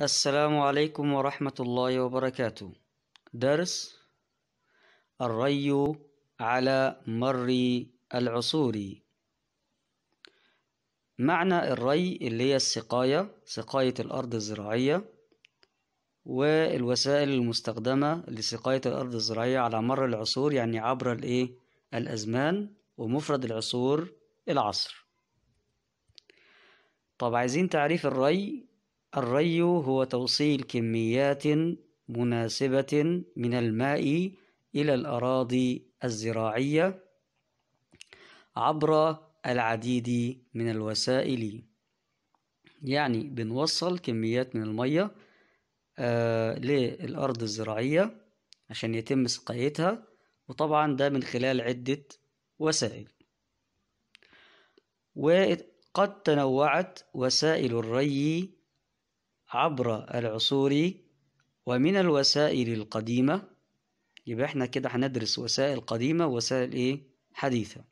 السلام عليكم ورحمة الله وبركاته درس الري على مر العصور معنى الري اللي هي السقاية سقاية الأرض الزراعية والوسائل المستخدمة لسقاية الأرض الزراعية على مر العصور يعني عبر الإيه؟ الأزمان ومفرد العصور العصر طب عايزين تعريف الري الري هو توصيل كميات مناسبة من الماء إلى الأراضي الزراعية عبر العديد من الوسائل يعني بنوصل كميات من المية آه للأرض الزراعية عشان يتم سقايتها وطبعا ده من خلال عدة وسائل وقد تنوعت وسائل الري عبر العصور ومن الوسائل القديمة يبقى احنا كده هندرس وسائل قديمة ووسائل ايه حديثة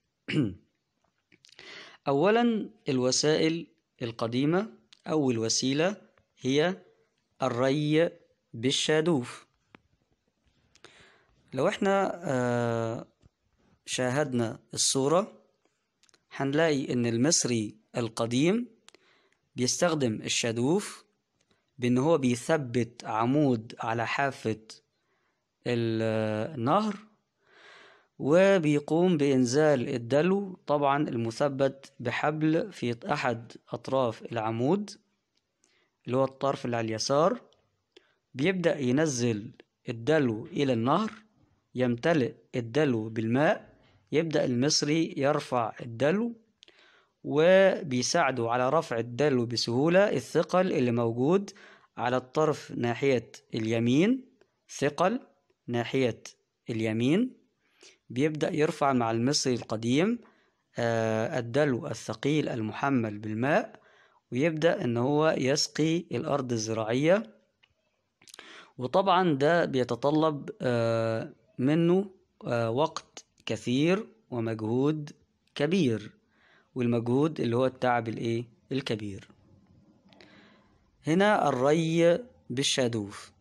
أولا الوسائل القديمة أو الوسيلة هي الري بالشادوف لو احنا آه، شاهدنا الصورة هنلاقي إن المصري القديم بيستخدم الشادوف بان هو بيثبت عمود على حافة النهر وبيقوم بإنزال الدلو طبعا المثبت بحبل في أحد أطراف العمود اللي هو الطرف اللي على اليسار بيبدأ ينزل الدلو إلى النهر يمتلئ الدلو بالماء يبدأ المصري يرفع الدلو وبيساعده على رفع الدلو بسهولة الثقل اللي موجود على الطرف ناحية اليمين ثقل ناحية اليمين بيبدأ يرفع مع المصري القديم آه، الدلو الثقيل المحمل بالماء ويبدأ إن هو يسقي الأرض الزراعية وطبعا ده بيتطلب آه، منه آه، وقت كثير ومجهود كبير والمجهود اللي هو التعب الايه الكبير هنا الري بالشادوف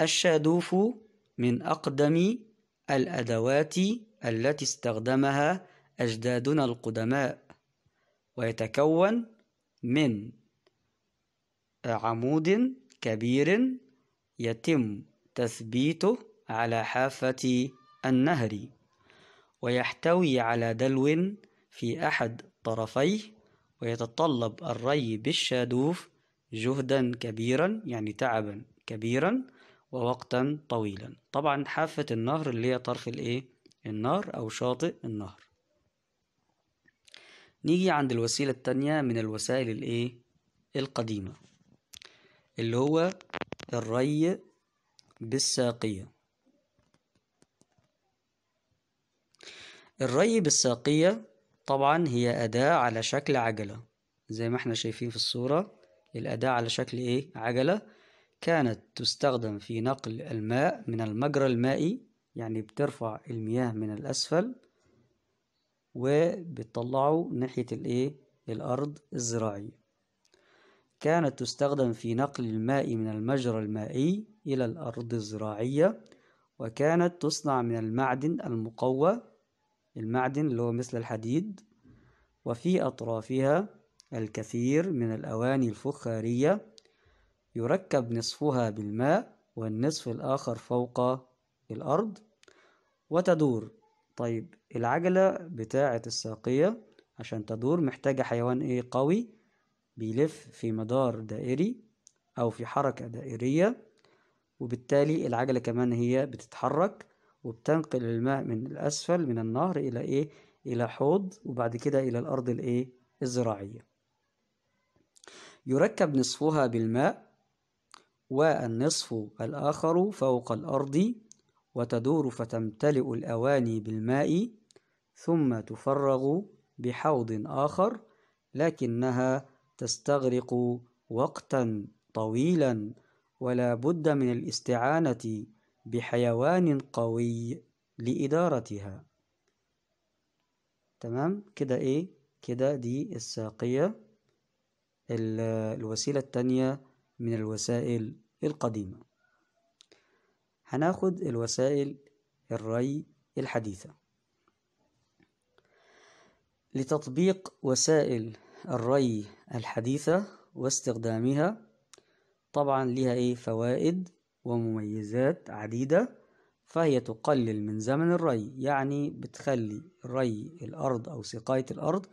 الشادوف من أقدم الأدوات التي استخدمها أجدادنا القدماء ويتكون من عمود كبير يتم تثبيته على حافة النهر ويحتوي على دلو في أحد طرفيه ويتطلب الري بالشادوف جهدا كبيرا يعني تعبا كبيرا ووقتا طويلا طبعا حافة النهر اللي هي طرف الايه النهر أو شاطئ النهر نيجي عند الوسيلة التانية من الوسائل الايه القديمة اللي هو الري بالساقية الري بالساقية طبعا هي أداة على شكل عجلة زي ما احنا شايفين في الصورة الأداة على شكل إيه؟ عجلة كانت تستخدم في نقل الماء من المجرى المائي يعني بترفع المياه من الأسفل وبتطلعه ناحية الإيه؟ الأرض الزراعية كانت تستخدم في نقل الماء من المجرى المائي إلى الأرض الزراعية وكانت تصنع من المعدن المقوى المعدن اللي هو مثل الحديد وفي أطرافها الكثير من الأواني الفخارية يركب نصفها بالماء والنصف الآخر فوق الأرض وتدور طيب العجلة بتاعة الساقية عشان تدور محتاجة حيوان إيه قوي بيلف في مدار دائري أو في حركة دائرية وبالتالي العجلة كمان هي بتتحرك وبتنقل الماء من الأسفل من النهر إلى إيه؟ إلى حوض وبعد كده إلى الأرض الإيه؟ الزراعية يركب نصفها بالماء والنصف الآخر فوق الأرض وتدور فتمتلئ الأواني بالماء ثم تفرغ بحوض آخر لكنها تستغرق وقتا طويلا ولا بد من الاستعانة بحيوان قوي لإدارتها تمام كده إيه كده دي الساقية الوسيلة التانية من الوسائل القديمة هناخد الوسائل الري الحديثة لتطبيق وسائل الري الحديثة واستخدامها طبعا لها ايه فوائد ومميزات عديدة فهي تقلل من زمن الري يعني بتخلي ري الأرض أو سقاية الأرض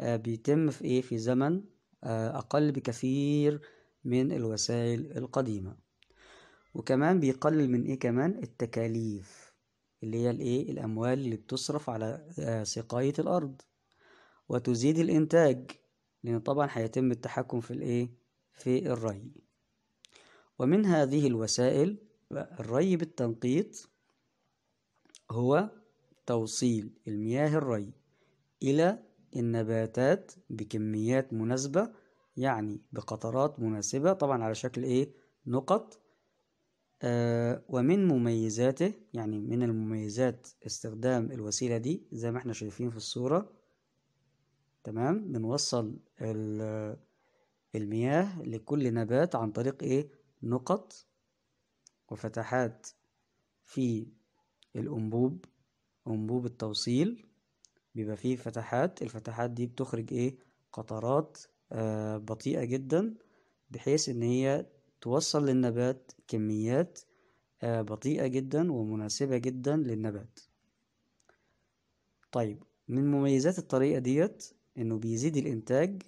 آه، بيتم في إيه في زمن آه، أقل بكثير من الوسائل القديمة وكمان بيقلل من إيه كمان التكاليف اللي هي الإيه الأموال اللي بتصرف على آه، سقاية الأرض وتزيد الإنتاج لأن طبعا هيتم التحكم في الإيه في الري ومن هذه الوسائل الري بالتنقيط هو توصيل المياه الري إلى النباتات بكميات مناسبة يعني بقطرات مناسبة طبعا على شكل إيه نقط آه ومن مميزاته يعني من المميزات استخدام الوسيلة دي زي ما احنا شايفين في الصورة تمام بنوصل المياه لكل نبات عن طريق ايه نقط وفتحات في الأنبوب أنبوب التوصيل بيبقى فيه فتحات الفتحات دي بتخرج إيه قطرات آه بطيئة جدا بحيث إن هي توصل للنبات كميات آه بطيئة جدا ومناسبة جدا للنبات طيب من مميزات الطريقة ديت إنه بيزيد الإنتاج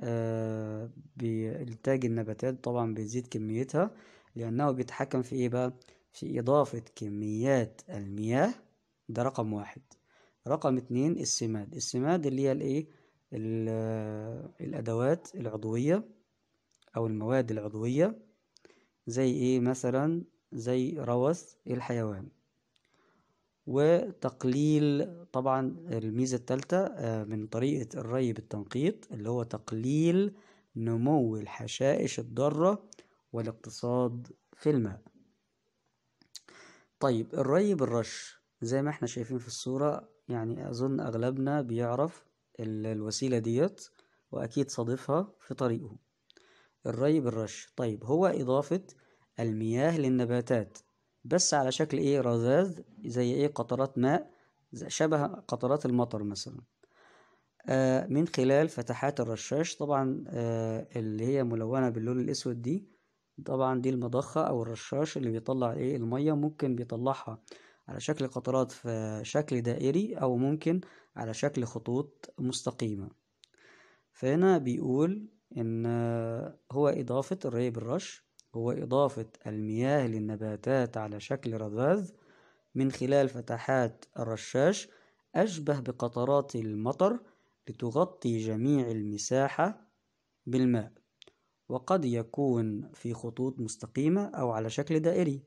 آه، بإنتاج النباتات طبعا بيزيد كميتها لأنه بيتحكم في إيه بقى؟ في إضافة كميات المياه ده رقم واحد رقم اتنين السماد السماد اللي هي الإيه؟ الأدوات العضوية أو المواد العضوية زي إيه مثلا زي روث الحيوان وتقليل طبعا الميزة الثالثة آه، من طريقة الري بالتنقيط اللي هو تقليل نمو الحشائش الضارة والاقتصاد في الماء طيب الري بالرش زي ما احنا شايفين في الصورة يعني أظن أغلبنا بيعرف الوسيلة ديت وأكيد صادفها في طريقه الري بالرش طيب هو إضافة المياه للنباتات بس على شكل ايه رذاذ زي ايه قطرات ماء شبه قطرات المطر مثلا آه، من خلال فتحات الرشاش طبعا آه، اللي هي ملونة باللون الأسود دي طبعا دي المضخة أو الرشاش اللي بيطلع إيه المية ممكن بيطلعها على شكل قطرات في شكل دائري أو ممكن على شكل خطوط مستقيمة فهنا بيقول إن آه، هو إضافة الري بالرش هو إضافة المياه للنباتات على شكل رذاذ من خلال فتحات الرشاش أشبه بقطرات المطر لتغطي جميع المساحة بالماء وقد يكون في خطوط مستقيمة أو على شكل دائري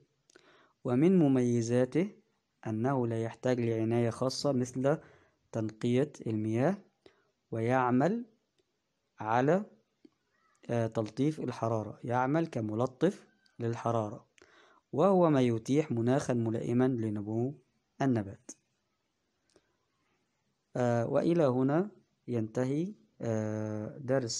ومن مميزاته أنه لا يحتاج لعناية خاصة مثل تنقية المياه ويعمل على آه، تلطيف الحرارة يعمل كملطف للحرارة وهو ما يتيح مناخا ملائما لنمو النبات آه، وإلى هنا ينتهي آه، درس